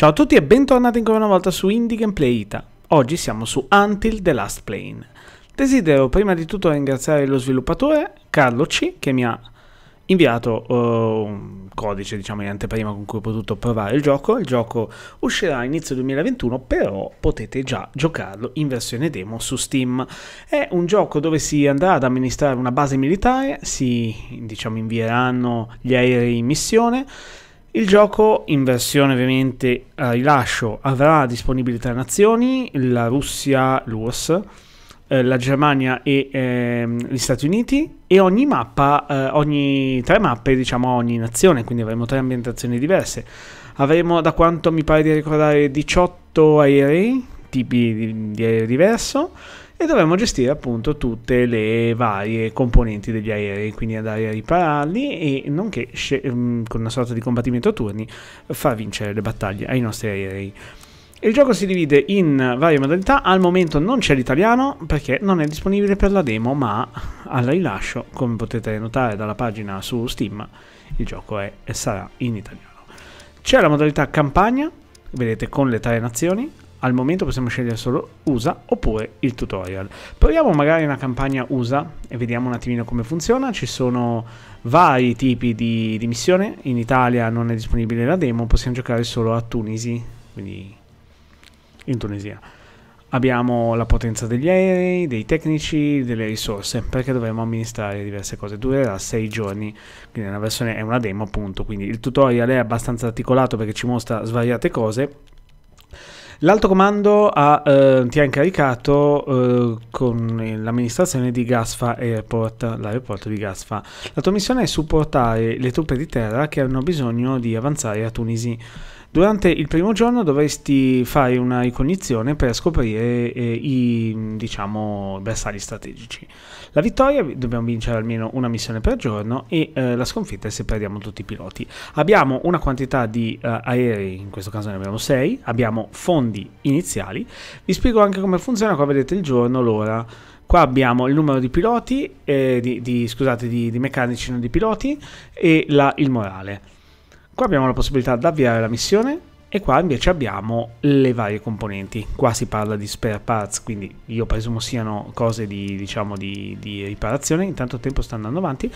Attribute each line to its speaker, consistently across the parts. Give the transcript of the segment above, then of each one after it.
Speaker 1: Ciao a tutti e bentornati ancora una volta su Indie Gameplay Ita. Oggi siamo su Until the Last Plane. Desidero prima di tutto ringraziare lo sviluppatore Carlo C che mi ha inviato uh, un codice diciamo di anteprima con cui ho potuto provare il gioco. Il gioco uscirà a inizio 2021, però potete già giocarlo in versione demo su Steam. È un gioco dove si andrà ad amministrare una base militare, si diciamo invieranno gli aerei in missione il gioco in versione ovviamente a rilascio avrà disponibili tre nazioni, la Russia, l'URSS, eh, la Germania e ehm, gli Stati Uniti e ogni mappa, eh, ogni tre mappe diciamo ogni nazione, quindi avremo tre ambientazioni diverse. Avremo da quanto mi pare di ricordare 18 aerei, tipi di, di aereo diverso e dovremmo gestire appunto tutte le varie componenti degli aerei, quindi andare a ripararli e nonché mm, con una sorta di combattimento a turni far vincere le battaglie ai nostri aerei. Il gioco si divide in varie modalità, al momento non c'è l'italiano perché non è disponibile per la demo, ma al rilascio, come potete notare dalla pagina su Steam, il gioco è e sarà in italiano. C'è la modalità campagna, vedete con le tre nazioni, al momento possiamo scegliere solo USA oppure il tutorial. Proviamo magari una campagna USA e vediamo un attimino come funziona. Ci sono vari tipi di, di missione, in Italia non è disponibile la demo, possiamo giocare solo a Tunisi, quindi in Tunisia. Abbiamo la potenza degli aerei, dei tecnici, delle risorse, perché dovremo amministrare diverse cose. Durerà 6 giorni, quindi è una versione, è una demo appunto, quindi il tutorial è abbastanza articolato perché ci mostra svariate cose L'alto comando ha, eh, ti ha incaricato eh, con l'amministrazione di Gasfa Airport, l'aeroporto di Gasfa. La tua missione è supportare le truppe di terra che hanno bisogno di avanzare a Tunisi. Durante il primo giorno dovresti fare una ricognizione per scoprire eh, i diciamo, bersagli strategici. La vittoria dobbiamo vincere almeno una missione per giorno e eh, la sconfitta è se perdiamo tutti i piloti. Abbiamo una quantità di eh, aerei, in questo caso ne abbiamo 6, abbiamo fondi iniziali. Vi spiego anche come funziona, qua vedete il giorno, l'ora. Qua abbiamo il numero di piloti, eh, di, di, scusate, di, di, meccanici non di piloti e la, il morale. Qua abbiamo la possibilità di avviare la missione e qua invece abbiamo le varie componenti. Qua si parla di spare parts, quindi io presumo siano cose di, diciamo, di, di riparazione, intanto il tempo sta andando avanti,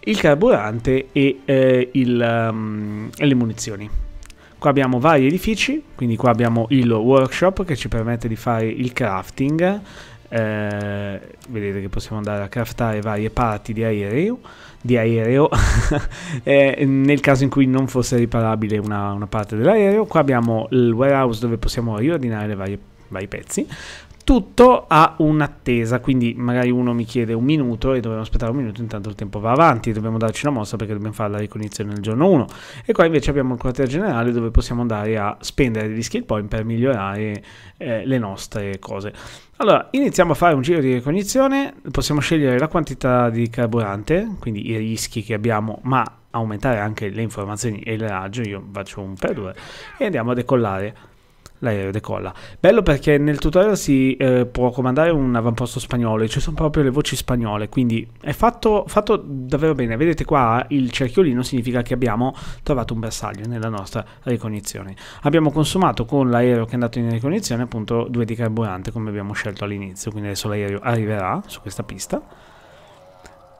Speaker 1: il carburante e, eh, il, um, le munizioni. Qua abbiamo vari edifici, quindi qua abbiamo il workshop che ci permette di fare il crafting, eh, vedete che possiamo andare a craftare varie parti di aereo, di aereo eh, nel caso in cui non fosse riparabile una, una parte dell'aereo. Qua abbiamo il warehouse dove possiamo riordinare le varie vari pezzi tutto ha un'attesa, quindi magari uno mi chiede un minuto e dobbiamo aspettare un minuto, intanto il tempo va avanti, dobbiamo darci una mossa perché dobbiamo fare la ricognizione nel giorno 1 e qua invece abbiamo il quartier generale dove possiamo andare a spendere degli skill point per migliorare eh, le nostre cose. Allora, iniziamo a fare un giro di ricognizione, possiamo scegliere la quantità di carburante, quindi i rischi che abbiamo, ma aumentare anche le informazioni e il raggio, io faccio un per due e andiamo a decollare l'aereo decolla. Bello perché nel tutorial si eh, può comandare un avamposto spagnolo e ci sono proprio le voci spagnole, quindi è fatto, fatto, davvero bene. Vedete qua il cerchiolino significa che abbiamo trovato un bersaglio nella nostra ricognizione. Abbiamo consumato con l'aereo che è andato in ricognizione appunto due di carburante come abbiamo scelto all'inizio, quindi adesso l'aereo arriverà su questa pista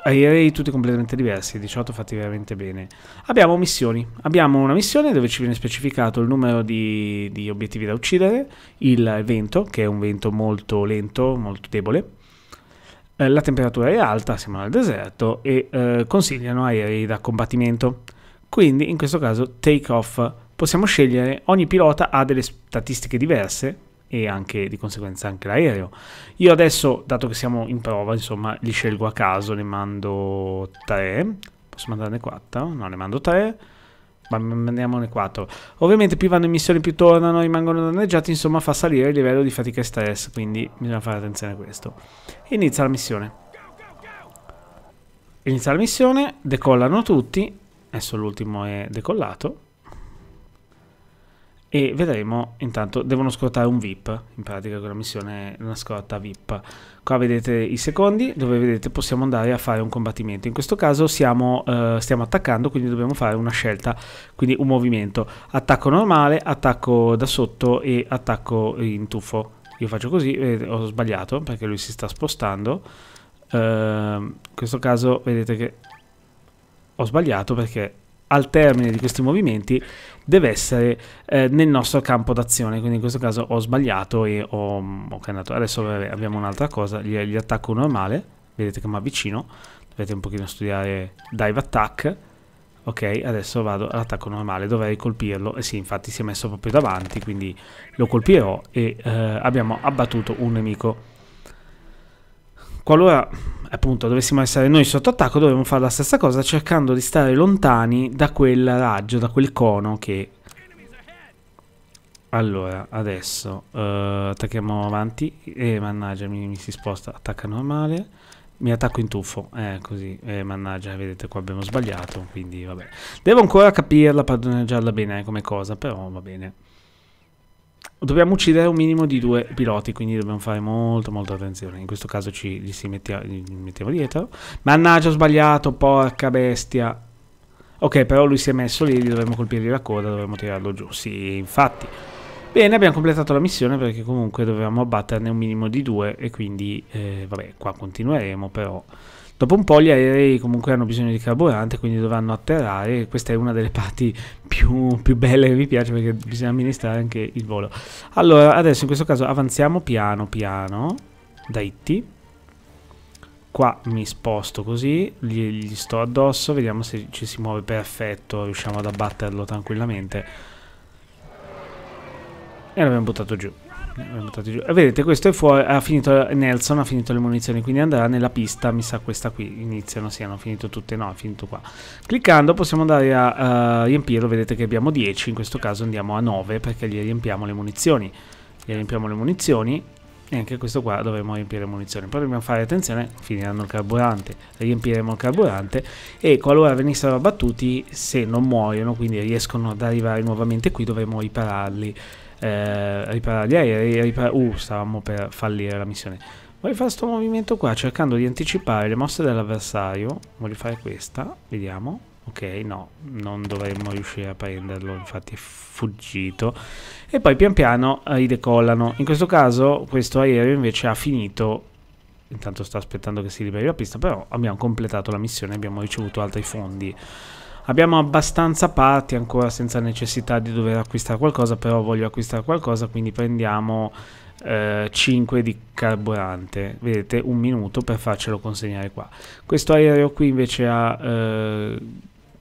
Speaker 1: aerei tutti completamente diversi, 18 fatti veramente bene. Abbiamo missioni, abbiamo una missione dove ci viene specificato il numero di, di obiettivi da uccidere, il vento, che è un vento molto lento, molto debole, eh, la temperatura è alta, siamo nel deserto e eh, consigliano aerei da combattimento. Quindi in questo caso take off, possiamo scegliere, ogni pilota ha delle statistiche diverse e anche di conseguenza anche l'aereo. Io adesso, dato che siamo in prova, insomma, li scelgo a caso, ne mando 3. Posso mandarne 4? No, ne mando 3. Ma mandiamone 4. Ovviamente più vanno in missione, più tornano, rimangono danneggiati, insomma fa salire il livello di fatica e stress, quindi bisogna fare attenzione a questo. Inizia la missione. Inizia la missione, decollano tutti, adesso l'ultimo è decollato e vedremo intanto devono scortare un VIP in pratica quella missione è una scorta VIP qua vedete i secondi dove vedete possiamo andare a fare un combattimento in questo caso siamo, eh, stiamo attaccando quindi dobbiamo fare una scelta quindi un movimento attacco normale attacco da sotto e attacco in tuffo io faccio così eh, ho sbagliato perché lui si sta spostando eh, in questo caso vedete che ho sbagliato perché al termine di questi movimenti deve essere eh, nel nostro campo d'azione. Quindi in questo caso ho sbagliato e ho, ho mm, cannato. Adesso abbiamo un'altra cosa, gli, gli attacco normale, vedete che mi avvicino, dovete un pochino studiare dive attack. Ok, adesso vado all'attacco normale, dovrei colpirlo. E eh sì, infatti si è messo proprio davanti, quindi lo colpirò e eh, abbiamo abbattuto un nemico. Qualora appunto dovessimo essere noi sotto attacco, dovremmo fare la stessa cosa cercando di stare lontani da quel raggio, da quel cono che... Allora, adesso uh, attacchiamo avanti e eh, mannaggia, mi, mi, si sposta, attacca normale, mi attacco in tuffo, eh così, eh, mannaggia, vedete qua abbiamo sbagliato, quindi vabbè. Devo ancora capirla, padroneggiarla bene eh, come cosa, però va bene. Dobbiamo uccidere un minimo di due piloti, quindi dobbiamo fare molto molto attenzione. In questo caso ci li mettia, li mettiamo dietro. Mannaggia, ho sbagliato, porca bestia. Ok, però lui si è messo lì, gli dovremmo colpirgli la coda, dovremmo tirarlo giù. Sì, infatti. Bene, abbiamo completato la missione perché comunque dovevamo abbatterne un minimo di due e quindi, eh, vabbè, qua continueremo però... Dopo un po' gli aerei comunque hanno bisogno di carburante, quindi dovranno atterrare. Questa è una delle parti più, più belle che mi piace perché bisogna amministrare anche il volo. Allora, adesso in questo caso avanziamo piano piano da Itti. Qua mi sposto così, gli, gli sto addosso, vediamo se ci si muove perfetto, riusciamo ad abbatterlo tranquillamente. E l'abbiamo buttato giù. Eh, eh, vedete, questo è fuori. Ha finito Nelson, ha finito le munizioni, quindi andrà nella pista. Mi sa questa qui. Iniziano, sì, hanno finito tutte. No, è finito qua. Cliccando possiamo andare a uh, riempirlo. Vedete che abbiamo 10. In questo caso andiamo a 9 perché gli riempiamo le munizioni. Gli riempiamo le munizioni. E anche questo qua dovremmo riempire le munizioni. Poi dobbiamo fare attenzione, finiranno il carburante, riempiremo il carburante e qualora venissero abbattuti, se non muoiono, quindi riescono ad arrivare nuovamente qui, dovremmo ripararli eh, riparare gli aerei. Ripar- uh, stavamo per fallire la missione. Voglio fare questo movimento qua, cercando di anticipare le mosse dell'avversario. Voglio fare questa, vediamo. Ok, no, non dovremmo riuscire a prenderlo, infatti è fuggito. E poi pian piano ridecollano. Eh, In questo caso questo aereo invece ha finito intanto sta aspettando che si liberi la pista, però abbiamo completato la missione, abbiamo ricevuto altri fondi Abbiamo abbastanza parti ancora senza necessità di dover acquistare qualcosa, però voglio acquistare qualcosa, quindi prendiamo eh, 5 di carburante. Vedete, un minuto per farcelo consegnare qua. Questo aereo qui invece ha... Eh,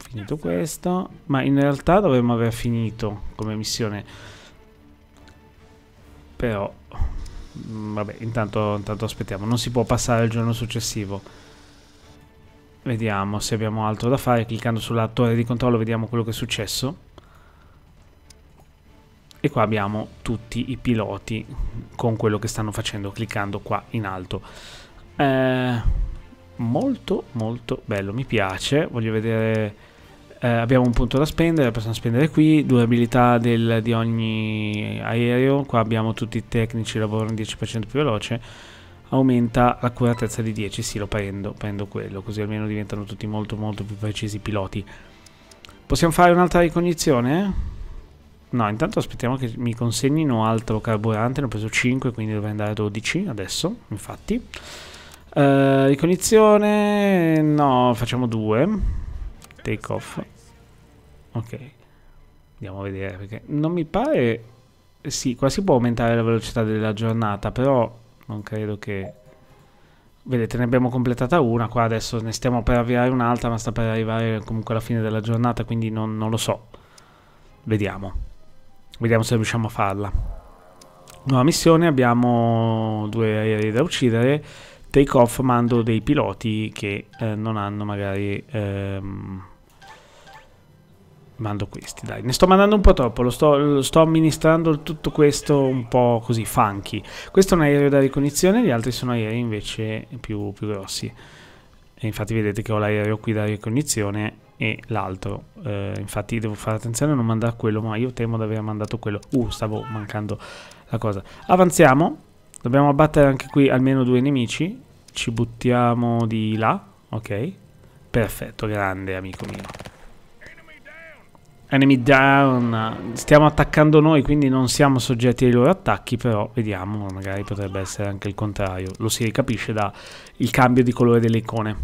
Speaker 1: finito questo, ma in realtà dovremmo aver finito come missione. Però, mm, vabbè, intanto, intanto aspettiamo. Non si può passare il giorno successivo. Vediamo se abbiamo altro da fare. Cliccando sulla torre di controllo vediamo quello che è successo. E qua abbiamo tutti i piloti con quello che stanno facendo cliccando qua in alto. Eh, molto molto bello, mi piace. Voglio vedere... Eh, abbiamo un punto da spendere, possiamo spendere qui. Durabilità del, di ogni aereo. Qua abbiamo tutti i tecnici, lavorano 10% più veloce aumenta l'accuratezza di 10. Sì, lo prendo, prendo quello, così almeno diventano tutti molto molto più precisi piloti. Possiamo fare un'altra ricognizione? No, intanto aspettiamo che mi consegnino altro carburante, ne ho preso 5, quindi dovrei andare a 12 adesso, infatti. Uh, ricognizione, no, facciamo 2. Take off. Ok, andiamo a vedere perché non mi pare... Sì, qua si può aumentare la velocità della giornata, però non credo che... Vedete, ne abbiamo completata una, qua adesso ne stiamo per avviare un'altra, ma sta per arrivare comunque alla fine della giornata, quindi non, non lo so. Vediamo. Vediamo se riusciamo a farla. Nuova missione, abbiamo due aerei da uccidere. Take off mando dei piloti che eh, non hanno magari... Ehm, mando questi, dai. Ne sto mandando un po' troppo, lo sto, lo sto, amministrando tutto questo un po' così funky. Questo è un aereo da ricognizione, gli altri sono aerei invece più, più grossi. E infatti vedete che ho l'aereo qui da ricognizione e l'altro. Eh, infatti devo fare attenzione a non mandare quello, ma io temo di aver mandato quello. Uh, stavo mancando la cosa. Avanziamo, dobbiamo abbattere anche qui almeno due nemici. Ci buttiamo di là, ok? Perfetto, grande amico mio. Enemy down. Stiamo attaccando noi, quindi non siamo soggetti ai loro attacchi, però vediamo, magari potrebbe essere anche il contrario. Lo si ricapisce dal cambio di colore delle icone.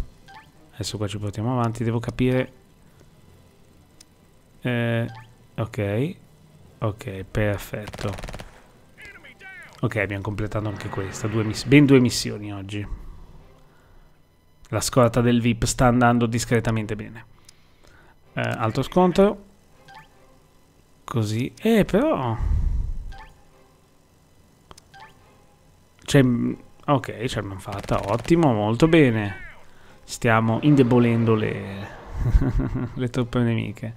Speaker 1: Adesso qua ci portiamo avanti, devo capire... Eh, ok, ok, perfetto. Ok, abbiamo completato anche questa, due ben due missioni oggi. La scorta del VIP sta andando discretamente bene. Eh, altro scontro. Così. Eh, però... Cioè... Mm, ok, ce l'abbiamo fatta. Ottimo, molto bene. Stiamo indebolendo le... le truppe nemiche.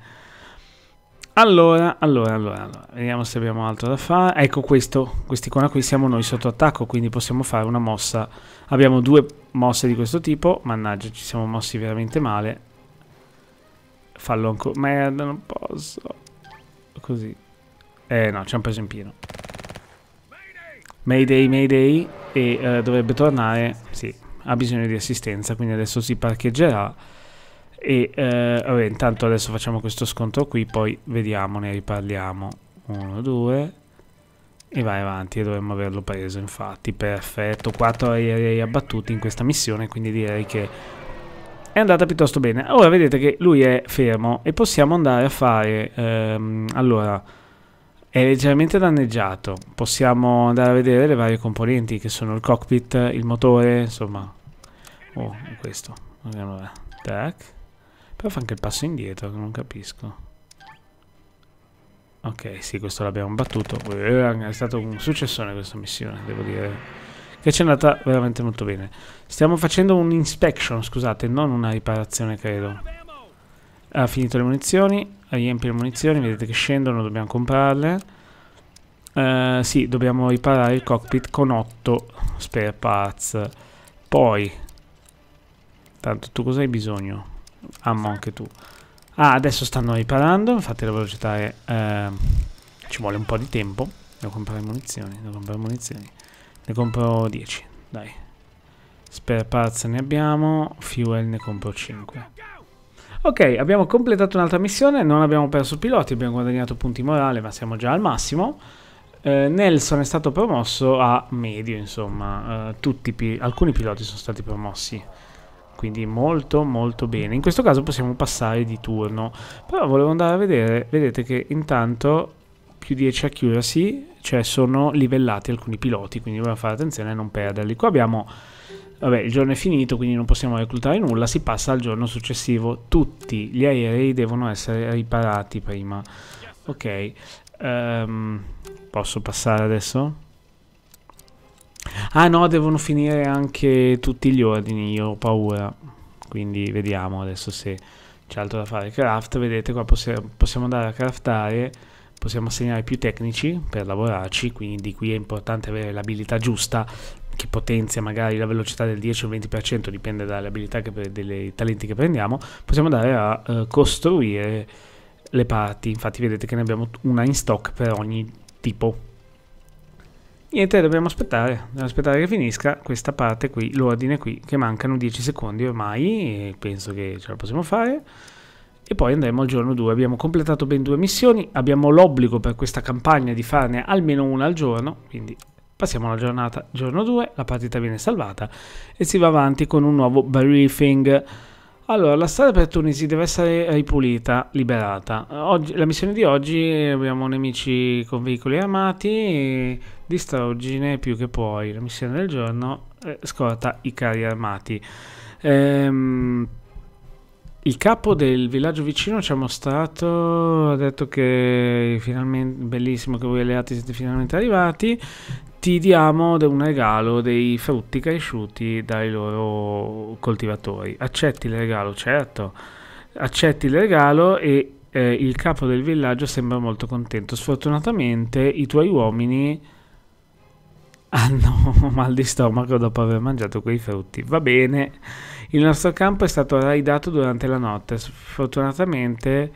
Speaker 1: Allora, allora, allora, allora, vediamo se abbiamo altro da fare. Ecco questo, Questi qua qui siamo noi sotto attacco, quindi possiamo fare una mossa. Abbiamo due mosse di questo tipo, mannaggia, ci siamo mossi veramente male. Fallo ancora, merda, non posso. Così. Eh no, ci hanno preso in pieno. Mayday, mayday. E eh, dovrebbe tornare. Sì, ha bisogno di assistenza. Quindi adesso si parcheggerà. E eh, vabbè, intanto adesso facciamo questo scontro qui. Poi vediamo, ne riparliamo. Uno, due. E vai avanti, e dovremmo averlo preso infatti, perfetto, 4 aerei abbattuti in questa missione, quindi direi che è andata piuttosto bene. Ora vedete che lui è fermo e possiamo andare a fare... Ehm, allora, è leggermente danneggiato. Possiamo andare a vedere le varie componenti che sono il cockpit, il motore, insomma... Oh, questo. Andiamo Tac. Però fa anche il passo indietro, non capisco. Ok, sì, questo l'abbiamo battuto. Eh, è stato un successone questa missione, devo dire che ci è andata veramente molto bene. Stiamo facendo un'inspection, scusate, non una riparazione, credo. Ha finito le munizioni, riempie le munizioni, vedete che scendono, dobbiamo comprarle. Uh, sì, dobbiamo riparare il cockpit con 8 spare parts. Poi, tanto tu cosa hai bisogno? Ammo anche tu. Ah, adesso stanno riparando, infatti la velocità è... Uh, ci vuole un po' di tempo. Devo comprare munizioni, devo comprare munizioni. Ne compro 10, dai. Spare parts ne abbiamo, fuel ne compro 5. Ok, abbiamo completato un'altra missione, non abbiamo perso piloti, abbiamo guadagnato punti morale, ma siamo già al massimo. Eh, Nelson è stato promosso a medio, insomma, eh, pi alcuni piloti sono stati promossi. Quindi molto molto bene. In questo caso possiamo passare di turno. Però volevo andare a vedere, vedete che intanto più 10 accuracy cioè sono livellati alcuni piloti, quindi dobbiamo fare attenzione a non perderli. Qua abbiamo, vabbè, il giorno è finito, quindi non possiamo reclutare nulla, si passa al giorno successivo, tutti gli aerei devono essere riparati prima. Ok, um, posso passare adesso? Ah no, devono finire anche tutti gli ordini, io ho paura. Quindi vediamo adesso se c'è altro da fare. Craft, vedete qua possiamo andare a craftare possiamo assegnare più tecnici per lavorarci, quindi qui è importante avere l'abilità giusta che potenzia magari la velocità del 10 o 20%, dipende dalle abilità che dei talenti che prendiamo, possiamo andare a eh, costruire le parti, infatti vedete che ne abbiamo una in stock per ogni tipo. Niente, dobbiamo aspettare, dobbiamo aspettare che finisca questa parte qui, l'ordine qui, che mancano 10 secondi ormai, penso che ce la possiamo fare e poi andremo al giorno 2. Abbiamo completato ben due missioni, abbiamo l'obbligo per questa campagna di farne almeno una al giorno, quindi passiamo alla giornata giorno 2, la partita viene salvata e si va avanti con un nuovo briefing. Allora, la strada per Tunisi deve essere ripulita, liberata. Oggi, la missione di oggi abbiamo nemici con veicoli armati, e distraugine più che puoi. La missione del giorno eh, scorta i carri armati. Ehm il capo del villaggio vicino ci ha mostrato, ha detto che finalmente, bellissimo che voi alleati siete finalmente arrivati, ti diamo un regalo dei frutti cresciuti dai loro coltivatori. Accetti il regalo, certo, accetti il regalo e eh, il capo del villaggio sembra molto contento. Sfortunatamente i tuoi uomini hanno mal di stomaco dopo aver mangiato quei frutti. Va bene. Il nostro campo è stato raidato durante la notte. Sfortunatamente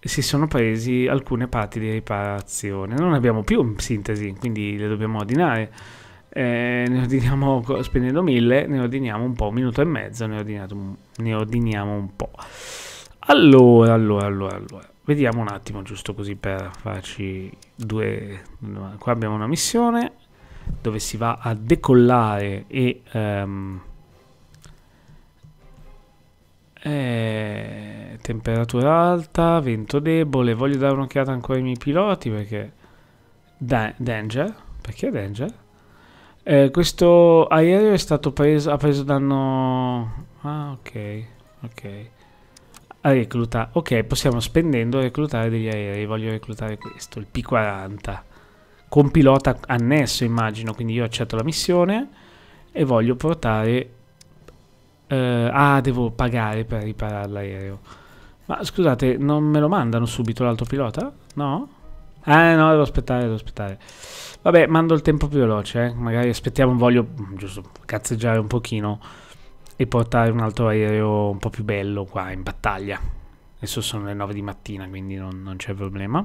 Speaker 1: si sono presi alcune parti di riparazione. Non abbiamo più sintesi, quindi le dobbiamo ordinare. Eh, ne ordiniamo spendendo mille, ne ordiniamo un po', un minuto e mezzo, ne, ne ordiniamo un po'. Allora, allora, allora, allora. Vediamo un attimo, giusto così per farci due... Qua abbiamo una missione dove si va a decollare e... Um, eh, temperatura alta, vento debole. Voglio dare un'occhiata ancora ai miei piloti perché... Da danger? Perché danger? Eh, questo aereo è stato preso... ha preso danno... Ah, ok, ok. A recluta. Ok, possiamo spendendo reclutare degli aerei. Voglio reclutare questo, il P-40. Con pilota annesso, immagino. Quindi io accetto la missione e voglio portare eh, ah, devo pagare per riparare l'aereo. Ma scusate, non me lo mandano subito l'altro pilota? No? Eh, no, devo aspettare, devo aspettare. Vabbè, mando il tempo più veloce, eh. Magari aspettiamo, voglio mm, giusto cazzeggiare un pochino e portare un altro aereo un po' più bello qua in battaglia. Adesso sono le 9 di mattina, quindi non, non c'è problema.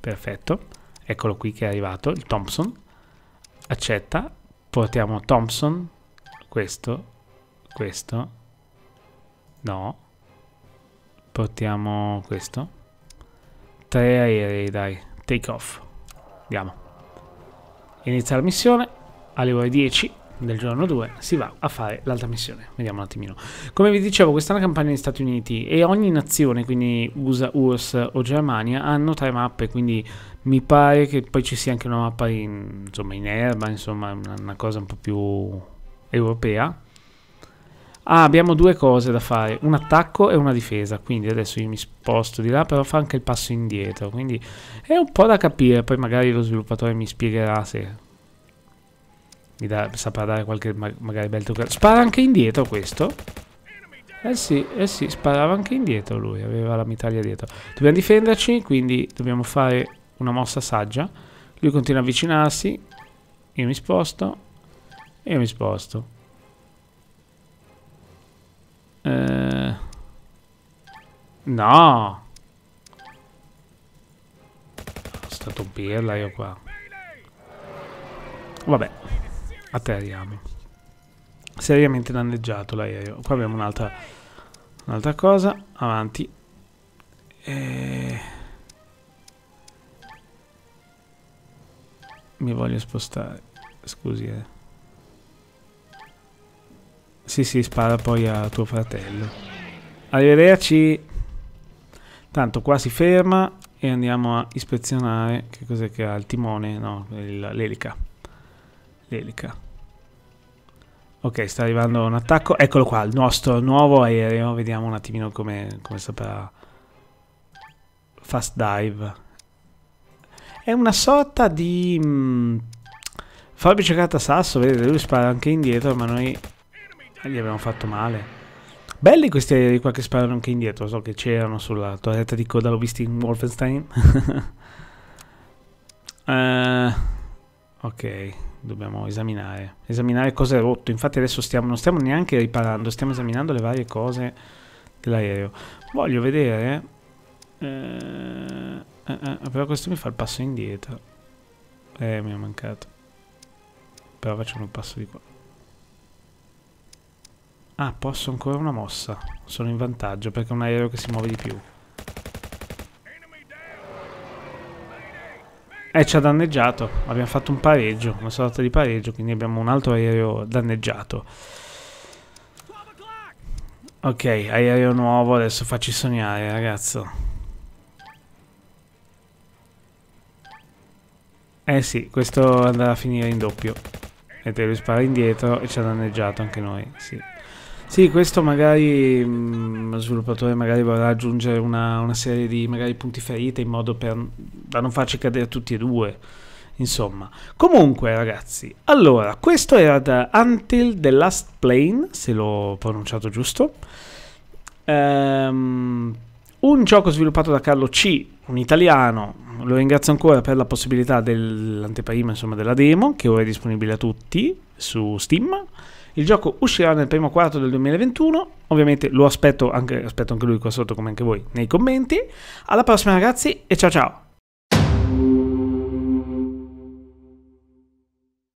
Speaker 1: Perfetto. Eccolo qui che è arrivato, il Thompson. Accetta. Portiamo Thompson, questo questo, no, portiamo questo, tre aerei dai, take off, andiamo, inizia la missione alle ore 10 del giorno 2 si va a fare l'altra missione. Vediamo un attimino. Come vi dicevo, questa è una campagna negli Stati Uniti e ogni nazione, quindi USA, URSS o Germania, hanno tre mappe, quindi mi pare che poi ci sia anche una mappa in, insomma, in erba, insomma, una, cosa un po' più europea. Ah, abbiamo due cose da fare, un attacco e una difesa, quindi adesso io mi sposto di là, però fa anche il passo indietro, quindi è un po' da capire, poi magari lo sviluppatore mi spiegherà se mi da, saprà dare qualche magari bel trucco. Spara anche indietro questo? Eh sì, eh sì, sparava anche indietro lui, aveva la mitraglia dietro. Dobbiamo difenderci, quindi dobbiamo fare una mossa saggia. Lui continua a avvicinarsi, io mi sposto, io mi sposto. Eh... No! È stato birla io qua. Vabbè, atterriamo. Seriamente danneggiato l'aereo. Qua abbiamo un'altra un'altra cosa. Avanti. E... Eh. Mi voglio spostare. Scusi, eh. Sì, sì, spara poi a tuo fratello. Arrivederci. Tanto qua si ferma e andiamo a ispezionare che cos'è che ha il timone, no, l'elica. L'elica. Ok, sta arrivando un attacco. Eccolo qua, il nostro nuovo aereo. Vediamo un attimino come, come saprà. Fast dive. È una sorta di... Mh, mm, Fabio cercata sasso, vedete, lui spara anche indietro, ma noi gli abbiamo fatto male. Belli questi aerei qua che sparano anche indietro, so che c'erano sulla torretta di coda, l'ho visto in Wolfenstein. uh, ok, dobbiamo esaminare. Esaminare cosa è rotto, infatti adesso stiamo, non stiamo neanche riparando, stiamo esaminando le varie cose dell'aereo. Voglio vedere... Uh, uh, però questo mi fa il passo indietro. Eh, mi è mancato. Però facciamo un passo di qua. Ah, posso ancora una mossa. Sono in vantaggio perché è un aereo che si muove di più. E eh, ci ha danneggiato. Abbiamo fatto un pareggio, una sorta di pareggio, quindi abbiamo un altro aereo danneggiato. Ok, aereo nuovo, adesso facci sognare, ragazzo. Eh sì, questo andrà a finire in doppio. Vedete, lui spara indietro e ci ha danneggiato anche noi, sì. Sì, questo magari mm, lo sviluppatore magari vorrà aggiungere una, una serie di magari, punti ferite in modo per, da non farci cadere tutti e due. Insomma, comunque ragazzi, allora, questo era da Until the Last Plane, se l'ho pronunciato giusto. Um, un gioco sviluppato da Carlo C, un italiano, lo ringrazio ancora per la possibilità dell'anteprima, insomma, della demo, che ora è disponibile a tutti su Steam. Il gioco uscirà nel primo quarto del 2021, ovviamente lo aspetto anche, aspetto anche lui qua sotto come anche voi nei commenti. Alla prossima ragazzi e ciao ciao!